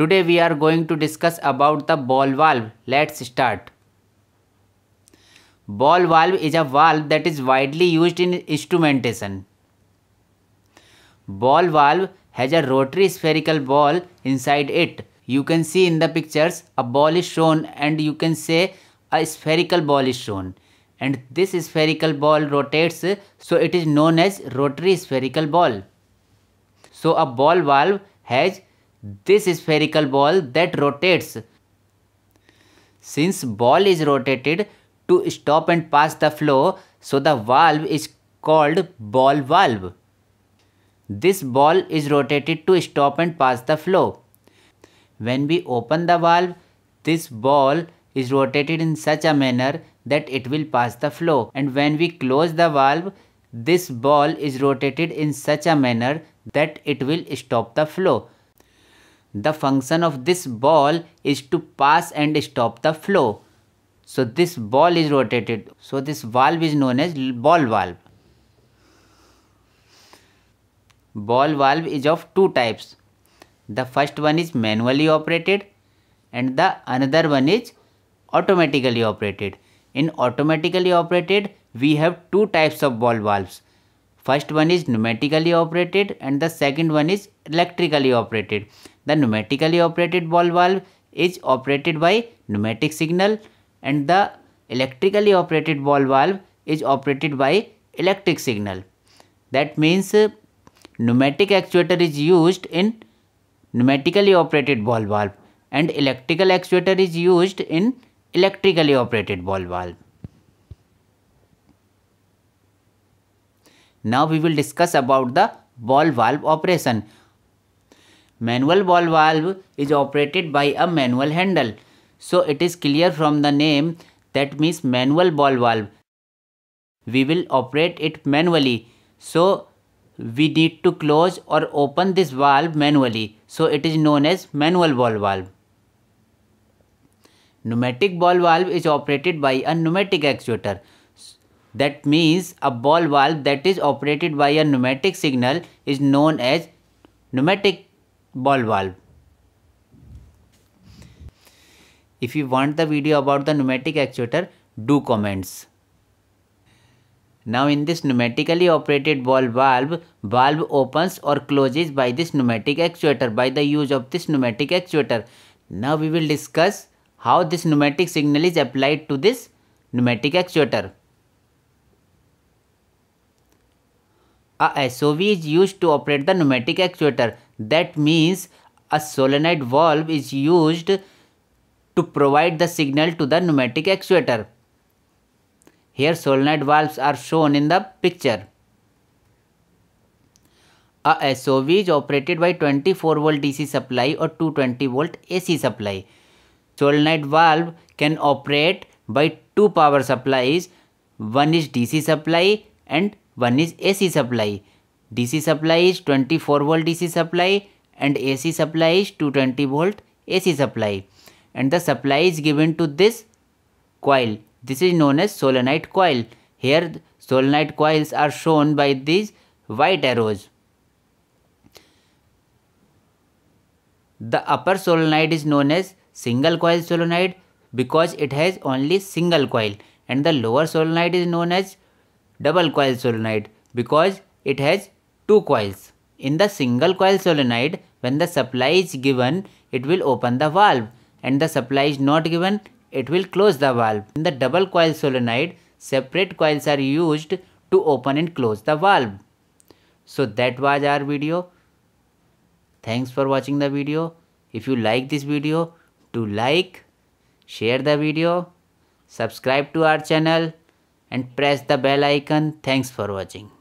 Today we are going to discuss about the ball valve. Let's start. Ball valve is a valve that is widely used in instrumentation. Ball valve has a rotary spherical ball inside it. You can see in the pictures a ball is shown and you can say a spherical ball is shown. And this spherical ball rotates so it is known as rotary spherical ball. So a ball valve has this spherical ball that rotates. Since ball is rotated to stop and pass the flow, so the valve is called ball valve. This ball is rotated to stop and pass the flow. When we open the valve, this ball is rotated in such a manner that it will pass the flow. And when we close the valve, this ball is rotated in such a manner that it will stop the flow. The function of this ball is to pass and stop the flow. So this ball is rotated. So this valve is known as ball valve. Ball valve is of two types. The first one is manually operated and the another one is automatically operated. In automatically operated, we have two types of ball valves. First one is pneumatically operated and the second one is electrically operated. The pneumatically operated ball valve is operated by pneumatic signal and the electrically operated ball valve is operated by electric signal. That means uh, pneumatic actuator is used in pneumatically operated ball valve and electrical actuator is used in electrically operated ball valve. Now we will discuss about the ball valve operation. Manual ball valve is operated by a manual handle. So it is clear from the name that means manual ball valve. We will operate it manually. So we need to close or open this valve manually. So it is known as manual ball valve. Pneumatic ball valve is operated by a pneumatic actuator. That means a ball valve that is operated by a pneumatic signal is known as pneumatic ball valve. If you want the video about the pneumatic actuator, do comments. Now in this pneumatically operated ball valve, valve opens or closes by this pneumatic actuator, by the use of this pneumatic actuator. Now we will discuss how this pneumatic signal is applied to this pneumatic actuator. A SOV is used to operate the pneumatic actuator. That means a solenoid valve is used to provide the signal to the pneumatic actuator. Here solenoid valves are shown in the picture. A SOV is operated by 24 volt DC supply or 220 volt AC supply. Solenoid valve can operate by two power supplies. One is DC supply and one is AC supply. DC supply is 24 volt DC supply and AC supply is 220 volt AC supply and the supply is given to this coil. This is known as solenoid coil. Here solenoid coils are shown by these white arrows. The upper solenoid is known as single coil solenoid because it has only single coil and the lower solenoid is known as double coil solenoid because it has two coils. In the single coil solenoid, when the supply is given, it will open the valve and the supply is not given, it will close the valve. In the double coil solenoid, separate coils are used to open and close the valve. So that was our video. Thanks for watching the video. If you like this video, do like, share the video, subscribe to our channel and press the bell icon. Thanks for watching.